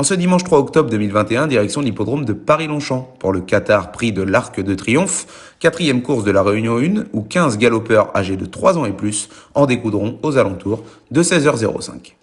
En ce dimanche 3 octobre 2021, direction l'hippodrome de Paris-Longchamp pour le Qatar Prix de l'Arc de Triomphe, quatrième course de la Réunion 1 où 15 galopeurs âgés de 3 ans et plus en découdront aux alentours de 16h05.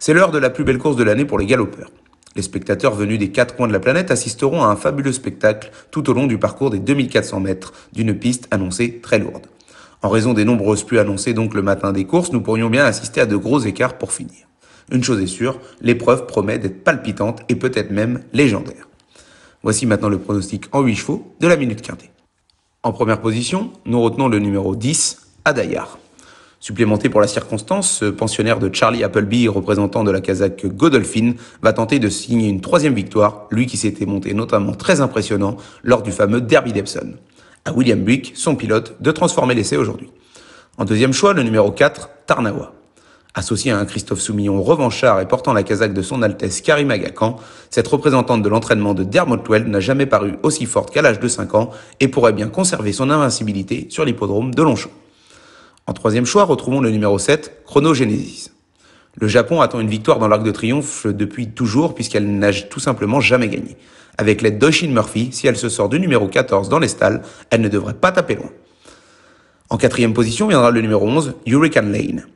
C'est l'heure de la plus belle course de l'année pour les galopeurs. Les spectateurs venus des quatre coins de la planète assisteront à un fabuleux spectacle tout au long du parcours des 2400 mètres d'une piste annoncée très lourde. En raison des nombreuses pluies annoncées donc le matin des courses, nous pourrions bien assister à de gros écarts pour finir. Une chose est sûre, l'épreuve promet d'être palpitante et peut-être même légendaire. Voici maintenant le pronostic en 8 chevaux de la minute quintée. En première position, nous retenons le numéro 10, Adayar. Supplémenté pour la circonstance, ce pensionnaire de Charlie Appleby, représentant de la Kazakh Godolphin, va tenter de signer une troisième victoire, lui qui s'était monté notamment très impressionnant lors du fameux Derby Debson. À William Buick, son pilote, de transformer l'essai aujourd'hui. En deuxième choix, le numéro 4, Tarnawa. Associé à un Christophe Soumillon revanchard et portant la casaque de son Altesse Karim Agacan, cette représentante de l'entraînement de Dermotwell n'a jamais paru aussi forte qu'à l'âge de 5 ans et pourrait bien conserver son invincibilité sur l'hippodrome de Longchamp. En troisième choix, retrouvons le numéro 7, Chronogenesis. Le Japon attend une victoire dans l'Arc de Triomphe depuis toujours puisqu'elle n'a tout simplement jamais gagné. Avec l'aide d'Oshin Murphy, si elle se sort du numéro 14 dans les stalles, elle ne devrait pas taper loin. En quatrième position viendra le numéro 11, Hurricane Lane.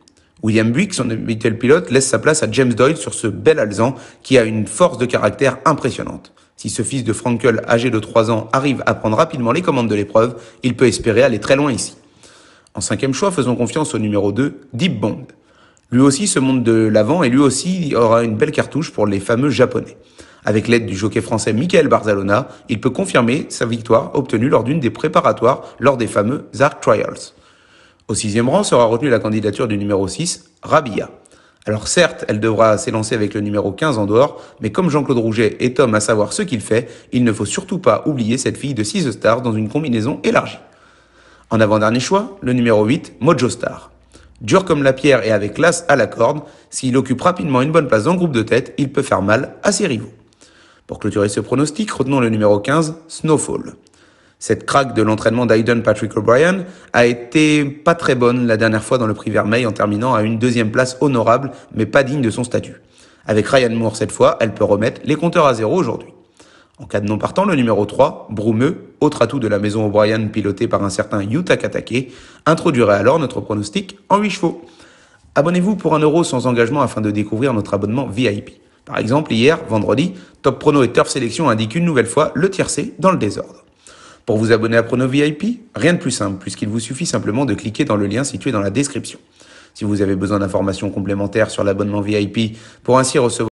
William Buick, son habituel pilote, laisse sa place à James Doyle sur ce bel alzan qui a une force de caractère impressionnante. Si ce fils de Frankel, âgé de 3 ans, arrive à prendre rapidement les commandes de l'épreuve, il peut espérer aller très loin ici. En cinquième choix, faisons confiance au numéro 2, Deep Bond. Lui aussi se monte de l'avant et lui aussi aura une belle cartouche pour les fameux japonais. Avec l'aide du jockey français Michael Barzalona, il peut confirmer sa victoire obtenue lors d'une des préparatoires lors des fameux Arc Trials. Au sixième rang sera retenue la candidature du numéro 6, Rabia. Alors certes, elle devra s'élancer avec le numéro 15 en dehors, mais comme Jean-Claude Rouget est homme à savoir ce qu'il fait, il ne faut surtout pas oublier cette fille de 6 stars dans une combinaison élargie. En avant-dernier choix, le numéro 8, Mojo Star. Dur comme la pierre et avec l'as à la corde, s'il occupe rapidement une bonne place dans le groupe de tête, il peut faire mal à ses rivaux. Pour clôturer ce pronostic, retenons le numéro 15, Snowfall. Cette craque de l'entraînement d'Aiden Patrick O'Brien a été pas très bonne la dernière fois dans le prix Vermeil en terminant à une deuxième place honorable, mais pas digne de son statut. Avec Ryan Moore cette fois, elle peut remettre les compteurs à zéro aujourd'hui. En cas de non partant, le numéro 3, brumeux, autre atout de la maison O'Brien piloté par un certain Yuta Katake, introduirait alors notre pronostic en 8 chevaux. Abonnez-vous pour un euro sans engagement afin de découvrir notre abonnement VIP. Par exemple, hier, vendredi, Top Prono et Turf Sélection indiquent une nouvelle fois le tiercé dans le désordre. Pour vous abonner à Prono VIP, rien de plus simple, puisqu'il vous suffit simplement de cliquer dans le lien situé dans la description. Si vous avez besoin d'informations complémentaires sur l'abonnement VIP pour ainsi recevoir